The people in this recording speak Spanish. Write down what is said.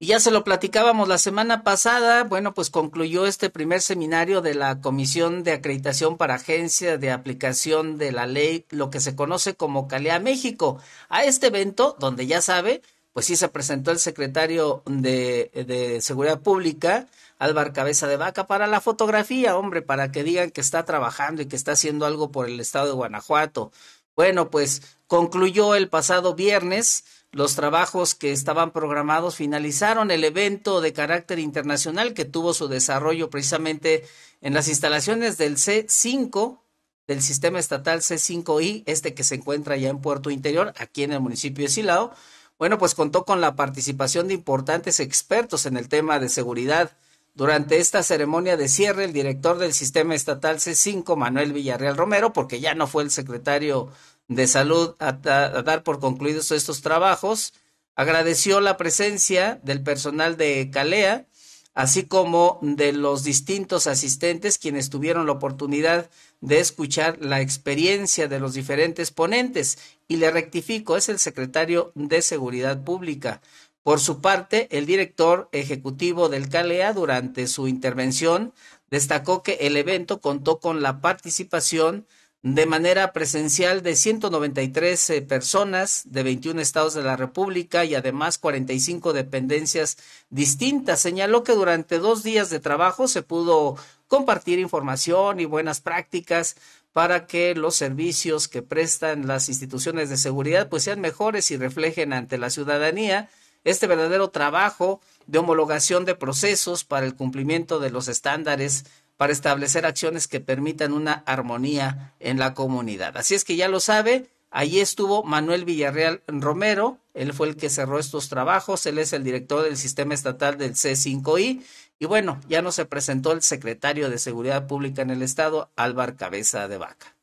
Y ya se lo platicábamos la semana pasada, bueno, pues concluyó este primer seminario de la Comisión de Acreditación para Agencia de Aplicación de la Ley, lo que se conoce como Calea México. A este evento, donde ya sabe, pues sí se presentó el secretario de, de Seguridad Pública, Álvaro Cabeza de Vaca, para la fotografía, hombre, para que digan que está trabajando y que está haciendo algo por el estado de Guanajuato. Bueno, pues concluyó el pasado viernes los trabajos que estaban programados finalizaron el evento de carácter internacional que tuvo su desarrollo precisamente en las instalaciones del C5, del sistema estatal C5I, este que se encuentra ya en Puerto Interior, aquí en el municipio de Silao. Bueno, pues contó con la participación de importantes expertos en el tema de seguridad. Durante esta ceremonia de cierre, el director del sistema estatal C5, Manuel Villarreal Romero, porque ya no fue el secretario de Salud a, dar por concluidos estos trabajos. Agradeció la presencia del personal de Calea, así como de los distintos asistentes quienes tuvieron la oportunidad de escuchar la experiencia de los diferentes ponentes. Y le rectifico, es el secretario de Seguridad Pública. Por su parte, el director ejecutivo del CALEA durante su intervención destacó que el evento contó con la participación de manera presencial de 193 eh, personas de 21 estados de la República y además 45 dependencias distintas. Señaló que durante dos días de trabajo se pudo compartir información y buenas prácticas para que los servicios que prestan las instituciones de seguridad pues sean mejores y reflejen ante la ciudadanía este verdadero trabajo de homologación de procesos para el cumplimiento de los estándares para establecer acciones que permitan una armonía en la comunidad. Así es que ya lo sabe, allí estuvo Manuel Villarreal Romero, él fue el que cerró estos trabajos, él es el director del sistema estatal del C5I y bueno, ya no se presentó el secretario de Seguridad Pública en el Estado, Álvaro Cabeza de Vaca.